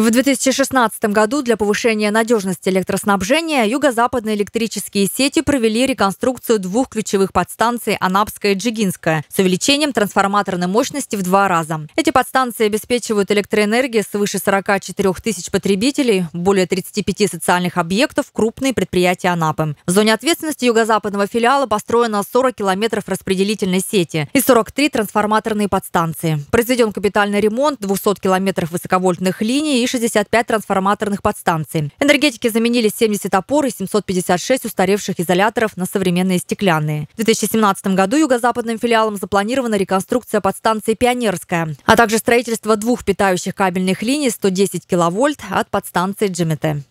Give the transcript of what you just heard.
В 2016 году для повышения надежности электроснабжения юго-западные электрические сети провели реконструкцию двух ключевых подстанций Анапская и Джигинская с увеличением трансформаторной мощности в два раза. Эти подстанции обеспечивают электроэнергией свыше 44 тысяч потребителей, более 35 социальных объектов, крупные предприятия Анапы. В зоне ответственности юго-западного филиала построено 40 километров распределительной сети и 43 трансформаторные подстанции. Произведен капитальный ремонт 200 километров высоковольтных линий и 65 трансформаторных подстанций. Энергетики заменили 70 опор и 756 устаревших изоляторов на современные стеклянные. В 2017 году юго-западным филиалом запланирована реконструкция подстанции «Пионерская», а также строительство двух питающих кабельных линий 110 киловольт от подстанции «Джимите».